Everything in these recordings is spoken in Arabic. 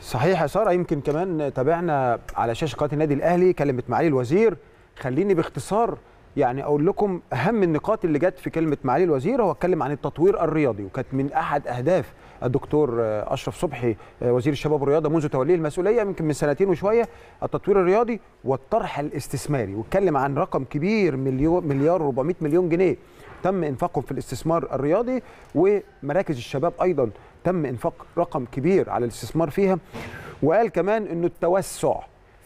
صحيح يا ساره يمكن كمان تابعنا على شاشه قناه النادي الاهلي كلمه معالي الوزير خليني باختصار يعني اقول لكم اهم النقاط اللي جت في كلمه معالي الوزير هو اتكلم عن التطوير الرياضي وكانت من احد اهداف الدكتور اشرف صبحي وزير الشباب والرياضه منذ توليه المسؤوليه يمكن من سنتين وشويه التطوير الرياضي والطرح الاستثماري واتكلم عن رقم كبير مليار 400 مليون جنيه تم انفاقهم في الاستثمار الرياضي ومراكز الشباب ايضا تم انفاق رقم كبير على الاستثمار فيها وقال كمان انه التوسع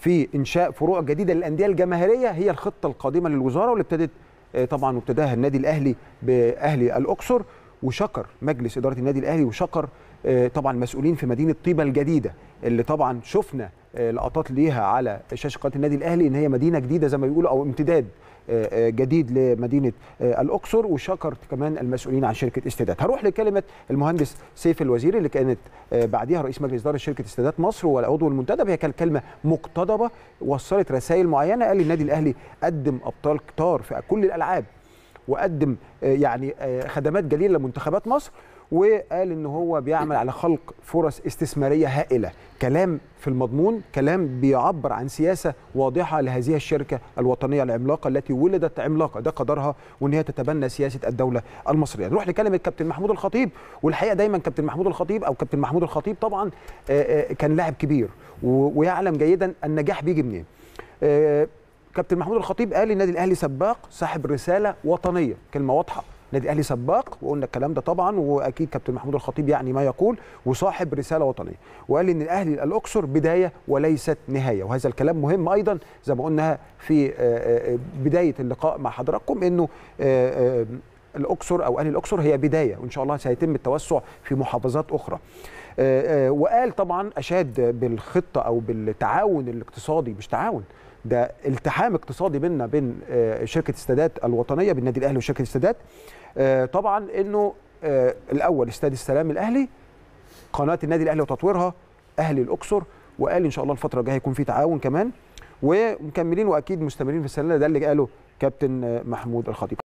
في انشاء فروع جديده للانديه الجماهيريه هي الخطه القادمه للوزاره واللي ابتدت آه، طبعا وابتداها النادي الاهلي باهلي الاقصر وشكر مجلس اداره النادي الاهلي وشكر آه، طبعا مسؤولين في مدينه طيبه الجديده اللي طبعا شفنا آه، لقطات ليها على شاشه قناه النادي الاهلي ان هي مدينه جديده زي ما بيقولوا او امتداد آه، آه، جديد لمدينه الاقصر وشكرت كمان المسؤولين عن شركه استادات هروح لكلمه المهندس سيف الوزيري اللي كانت بعديها رئيس مجلس اداره شركه استادات مصر والعضو المنتدب هي كانت كلمه مقتضبه وصلت رسائل معينه قال النادي الاهلي قدم ابطال كتار في كل الالعاب وقدم يعني خدمات جليله لمنتخبات مصر وقال ان هو بيعمل على خلق فرص استثماريه هائله كلام في المضمون كلام بيعبر عن سياسه واضحه لهذه الشركه الوطنيه العملاقه التي ولدت عملاقه ده قدرها وان هي تتبنى سياسه الدوله المصريه نروح لكلمه كابتن محمود الخطيب والحقيقه دايما كابتن محمود الخطيب او كابتن محمود الخطيب طبعا آه، آه، كان لاعب كبير ويعلم جيدا النجاح بيجي منين آه، كابتن محمود الخطيب قال النادي الاهلي سباق صاحب رساله وطنيه كلمه واضحه نادي الاهلي سباق وقلنا الكلام ده طبعا واكيد كابتن محمود الخطيب يعني ما يقول وصاحب رساله وطنيه وقال ان الاهلي الاقصر بدايه وليست نهايه وهذا الكلام مهم ايضا زي ما قلناها في آه، آه، بدايه اللقاء مع حضراتكم انه آه، الاقصر او اهلي الاقصر هي بدايه وان شاء الله سيتم التوسع في محافظات اخرى آه، آه، وقال طبعا اشاد بالخطه او بالتعاون الاقتصادي مش تعاون ده التحام اقتصادي بيننا بين آه، شركه السادات الوطنيه بالنادي الاهلي وشركه السادات طبعا انه الاول استاد السلام الاهلي قناه النادي الاهلي وتطويرها اهلي الاقصر وقال ان شاء الله الفتره الجايه هيكون في تعاون كمان ومكملين واكيد مستمرين في السنه ده اللي قاله كابتن محمود الخطيب